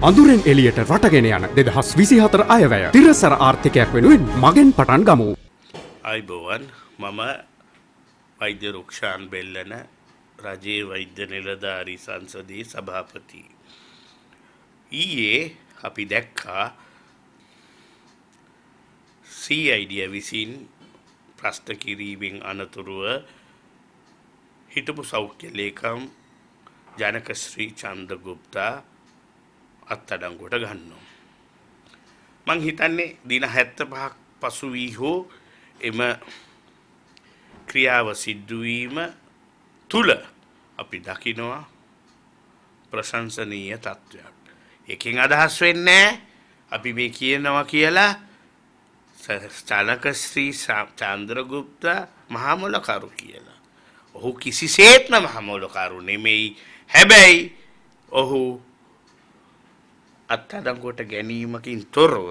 අඳුරෙන් එලියට රටගෙන යන දෙදහස් විසිහතර අයවැය තිරසර ආර්ථිකයක් වෙනුවෙන් මගෙන් පටන් ගමු. අයිබෝවන් මම වෛද්‍ය රක්ෂාන් බෙල්ලන රජයේ වෛද්‍ය නිලධාරී සංසදයේ සභාපති. ඊයේ අපි දැක්කා සීයිඩිය විසින් ප්‍රශ්ට කිරීමෙන් අනතුරුව හිටපු සෞඛ්‍ය ලේකම් ජනකශ්‍රී චන්දගුප්තා අත්තඩංගොට ගන්නවා. මං හිතන්නේ දින 75ක් පසු වී හෝ එම ක්‍රියාව සිද්ධවීම තුල අපි දකිනවා ප්‍රශංසනීය තත්ත්වයක්. එකෙන් අදහස් වෙන්නේ අපි මේ කියනවා කියලා ස්ථානකශ්‍රී චන්ද්‍රගුප්ත මහමොලකරු කියලා. ඔහු කිසිසේත්ම මහමොලකරු නෙමෙයි. හැබැයි ඔහු අත්අඩංගුවට ගැනීමකින් තොරව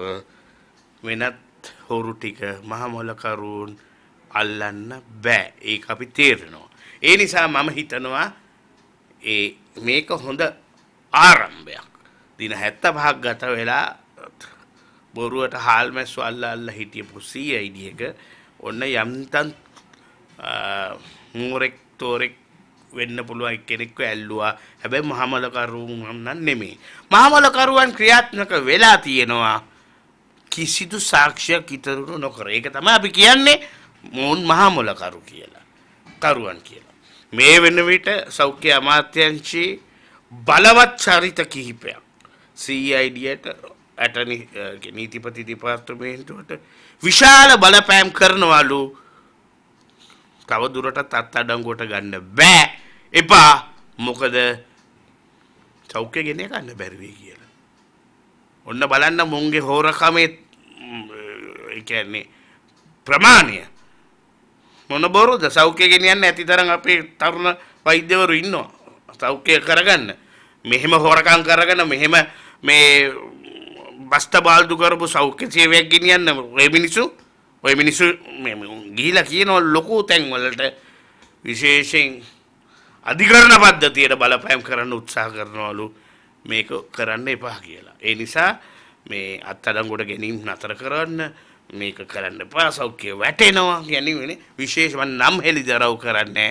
වෙනත් හොරු ටික මහමොලකරුවන් අල්ලන්න බෑ. ඒක අපි තේරෙනවා. ඒ නිසා මම හිතනවා ඒ මේක හොඳ ආරම්භයක්. දින 75ක් ගත වෙලා බොරුවට හාල් මැස්සු අල්ලා අල්ලා හිටියපු සීයයි දිහක ඔන්න යම්තන් මූරෙක් තෝරෙක් වෙන්න පුළුවන් කෙනෙක්ව ඇල්ලුවා හැබැයි මහමලකරුවන් නම් නෙමෙයි මහමලකරුවන් ක්‍රියාත්මක වෙලා තියෙනවා කිසිදු සාක්ෂියක් ඉතුරු නොකර ඒක තමයි අපි කියන්නේ මොවුන් මහමලකරු කියලා කරුවන් කියලා මේ වෙන විට සෞඛ්‍ය අමාත්‍යංශයේ බලවත් චරිත කිහිපයක් CIDට ඇටනි නීතිපති දෙපාර්තමේන්තුවට විශාල බලපෑම් කරනවලු තව දුරටත් අත්අඩංගුවට ගන්න බෑ එපා මොකද චෞක්‍ය ගෙන ගන්න බැරිවේ කියලා. ඔන්න බලන්න මුන්ගේ හෝරකමේ කියන්නේ ප්‍රමාණය මොන බොරුද සෞඛ්‍ය ගෙනියන්න ඇති තරම් අපේ තරුණ වෛද්‍යවරු ඉන්නවා. සෞඛ්‍ය කරගන්න. මෙහෙම හොරකම් කරගෙන මෙහෙම මේ බස්ත බාල්දු කරපු සෞඛ්‍ය සේවයක් ගෙනියන්න ඔය මිනිස්සු ඔය මිනිස්සු ගිහිලා කියනවා ලොකු තැන්වලට විශේෂයෙන් අධිකරණ පද්ධතියට බලපෑම් කරන්න උත්සාහ කරනවලු මේක කරන්න එපා කියලා. ඒ නිසා මේ අත්අඩංගුවට ගැනීම නතර කරන්න මේක කරන්න එපා සෞඛ්‍ය වැටෙනවා ගැනීමනේ විශේෂව නම් හෙළිදරව් කරන්නේ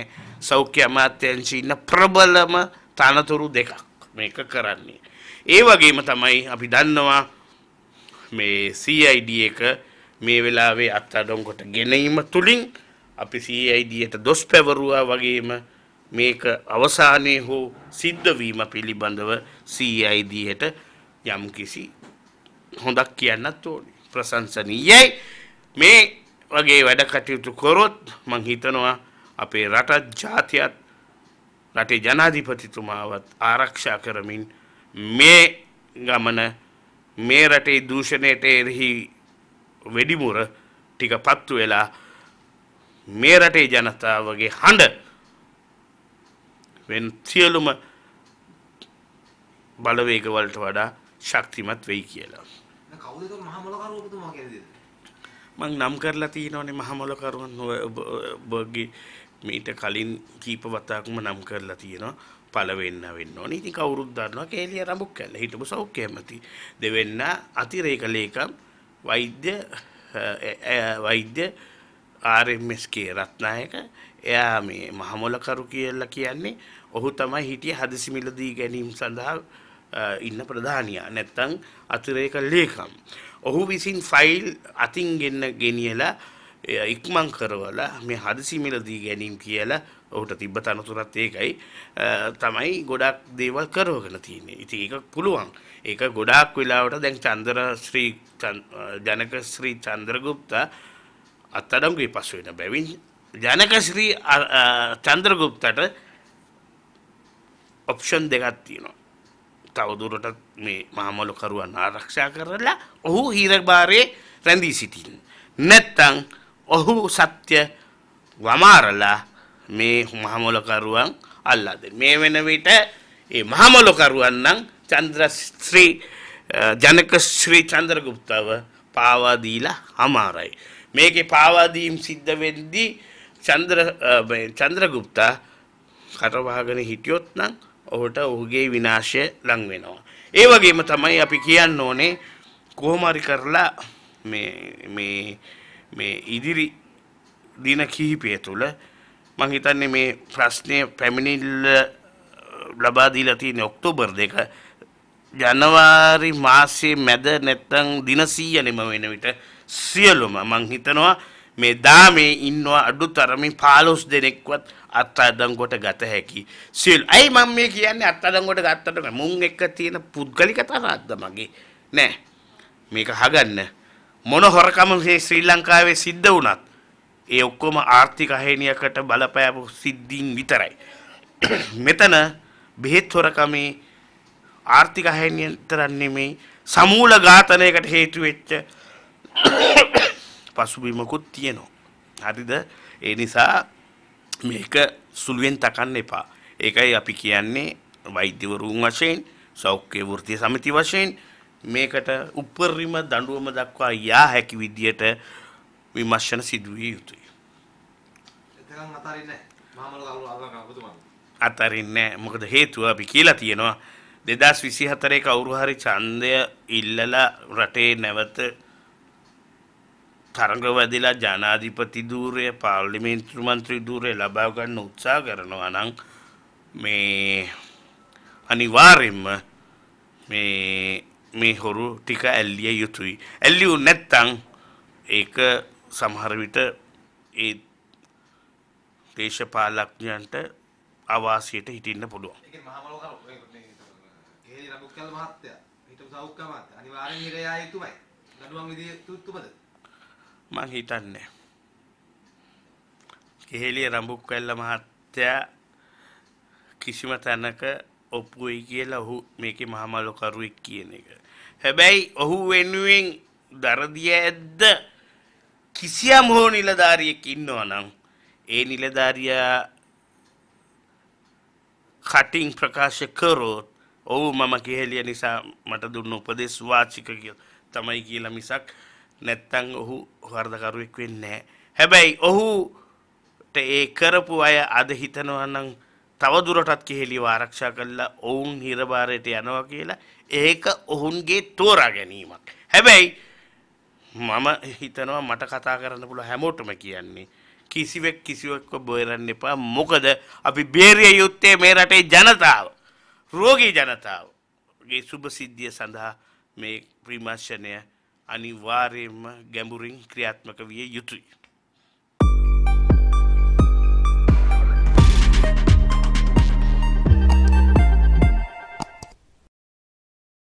සෞඛ්‍ය අමාත්‍යංශයේ ඉන්න ප්‍රබලම තනතුරු දෙකක් මේක කරන්නේ. ඒ වගේම තමයි අපි දන්නවා මේ CID එක මේ වෙලාවේ අත්අඩංගුවට ගැනීම තුලින් අපි CID යට දොස් පැවරුවා වගේම මේක අවසානයේ හෝ සිද්ධවීම පිළිබඳව සීයිදීයට යම් කිසි හොඳක් කියන්නත් ඕනි. ප්‍රශංසනීයයි මේ වගේ වැඩ කටයුතු කරොත් මං හිතනවා අපේ රටත් ජාතියත් රටේ ජනාධිපතිතුමාවත් ආරක්ෂා කරමින් මේ ගමන මේ රටේ දූෂණයට එරෙහි වෙඩිමුර ටික පත්තු වෙලා මේ රටේ ජනතාවගේ හඬ වෙන් සියලුම බලවේගවලට වඩා ශක්තිමත් වෙයි කියලා. මං නම් කරලා තියෙනවනේ මහමොලකරුවන් ඔබගේ මීට කලින් කීප වතාවක්ම නම් කරලා තියෙනවා පළවෙන්න වෙන්න ඕනේ. ඉතින් කවුරුත් දන්නවා කේලිය රඹුක් කැල්ල හිටපු සෞඛ්‍ය ඇමති දෙවෙන්න අතිරේක ලේකම් වෛද්‍ය වෛද්‍ය RMS කේ රත්නායක එයා මේ මහමොලකරු කියලා කියන්නේ ඔහු තමයි හිටිය හදිසි මිලදී ගැනීම සඳහා ඉන්න ප්‍රධානියා නැත්තං අතිරේක ලේකම්. ඔහු විසින් ෆයිල් අතින් ගෙන්න ගෙනියලා ඉක්මන් කරවල මේ හදිසි මිලදී ගැනීම කියලා ඔහුට තිබ්බ තනතුරත් ඒකයි තමයි ගොඩක් දේවල් කරවගෙන තියෙන්නේ. ඉතින් ඒක පුළුවන්. ඒක ගොඩාක් වෙලාවට දැන් චන්ද්‍ර ශ්‍රී ජනක ශ්‍රී චන්ද්‍රගුප්ත අත්අඩංගුවේ පසු වෙන බැවින් ජනකශ්‍රී චන්ද්‍රගුප්තට ඔප්ෂන් දෙකක් තියෙනවා. තවදුරටත් මේ මහමලකරුවන් ආරක්ෂා කරලා ඔහු හීරභාරයේ රැඳී සිටින්. නැත්තං ඔහු සත්‍ය වමාරලා මේ මහමොලකරුවන් අල්ලාද. මේ වෙන විට ඒ මහමොලකරුවන් නම් චන්ද්‍රශ්‍රී ජනකශ්‍රී චන්ද්‍රගුප්තව පාවාදීලා හමාරයි. මේකේ පාවාදීම් සිද්ධ වෙද්දී චන්ද්‍ර චන්ද්‍රගුප්තා කටවහගෙන හිටියොත් නම් ඔහුට ඔහුගේ විනාශය ලං වෙනවා. ඒ වගේම තමයි අපි කියන්න ඕනේ කොහොම හරි කරලා මේ මේ මේ ඉදිරි දින කිහිපය තුළ මං හිතන්නේ මේ ප්‍රශ්නය පැමිණිල්ල ලබා දීලා තියෙන ඔක්තෝබර් දෙක ජනවාරි මාසයේ මැද නැත්තම් දින 100 නෙම වෙන විට සියලුම මං හිතනවා මේ දාමේ ඉන්නවා අඩු තරමින් පාලොස් දෙනෙක්වත් අත්අඩංගුවට ගත හැකි සිල් අයි මම මේ කියන්නේ අත්අඩංගුවට ගත්තට මුන් එක තියෙන පුද්ගලික තරහක්ද මගේ නෑ මේක හගන්න මොන හොරකම ශ්‍රී ලංකාවේ සිද්ධ වුණත් ඒ ඔක්කොම ආර්ථික අහේනියකට බලපෑපු සිද්ධීන් විතරයි. මෙතන බෙහෙත් හොරකමේ ආර්ථික අහේනිය තරන්නේ මේ සමූල ඝාතනයකට හේතු වෙච්ච පසුබිමකුත් තියෙනවා. හරිද? ඒ නිසා මේක සුළුවෙන් තකන්න එපා. ඒකයි අපි කියන්නේ වෛද්‍යවරුන් වශයෙන්, සෞඛ්‍ය වෘත්ති සමිති වශයෙන් මේකට උපරිම දඬුවම දක්වා යා හැකි විදියට විමර්ශන සිදුවිය යුතුයි. එතකන් අතාරින්නේ නැහැ. අතාරින්නේ මොකද හේතුව අපි කියලා තියෙනවා 2024 කවුරු හරි ඡන්දය ඉල්ලලා රටේ නැවත තරග වැදිලා ජනාධිපති ධූරය පාර්ලිමේන්තු මන්ත්‍රී ධූරය ලබා ගන්න උත්සාහ කරනවා නම් මේ අනිවාර්යෙන්ම මේ මේ හොරු ටික ඇල්ලිය යුතුයි. ඇල්ලියු නැත්තං ඒක සමහර විට ඒ දේශපාලඥයන්ට අවාසියට හිටින්න පුළුවන්. ඒක මහමලෝ කරු මේ හේලි රබුක්කල් මහත්තයා හිටපු සෞඛ්‍ය මහත්තයා අනිවාර්යෙන් හිරයා යුතුමයි. නඩුවන් විදිය තුත්තුමද? මං හිතන්නේ. කෙහෙලිය රඹුක් කැල්ල මහත්තයා කිසිම තැනක ඔප්පුයි කියලා ඔහු මේකේ මහමලකරුවෙක් කියන එක. හැබැයි ඔහු වෙනුවෙන් දරදිය ඇද්ද කිසියම් හෝ නිලධාරියෙක් ඉන්නවා නම් ඒ නිලධාරියා කටින් ප්‍රකාශ කරොත් ඔවු මම කෙහෙලිය නිසා මට දුන්න උපදෙස් වාචික තමයි කියලා මිසක් නැත්තං ඔහු වර්ධකරුවෙක් වෙන්නේ හැබැයි ඔහුට ඒ කරපු අය අද හිතනවනම් තවදුරටත් කෙහෙලිව ආරක්ෂා කල්ලා ඔවුන් හිරභාරයට යනවා කියලා ඒක ඔහුන්ගේ තෝරා ගැනීමක්. හැබැයි මම හිතනවා මට කතා කරන්න පුළුව හැමෝටම කියන්නේ. කිසිවෙක් කිසිවෙක්ව බොයරන්න එපා මොකද අපි බේරිය යුත්තේ මේ රටේ ජනතාව. රෝගී ජනතාවගේ සුභ සිද්ධිය සඳහා මේ ප්‍රීමර්ශණය අනිවාර්යයෙන්ම ගැඹුරින් ක්‍රියාත්මක විය යුතුයි.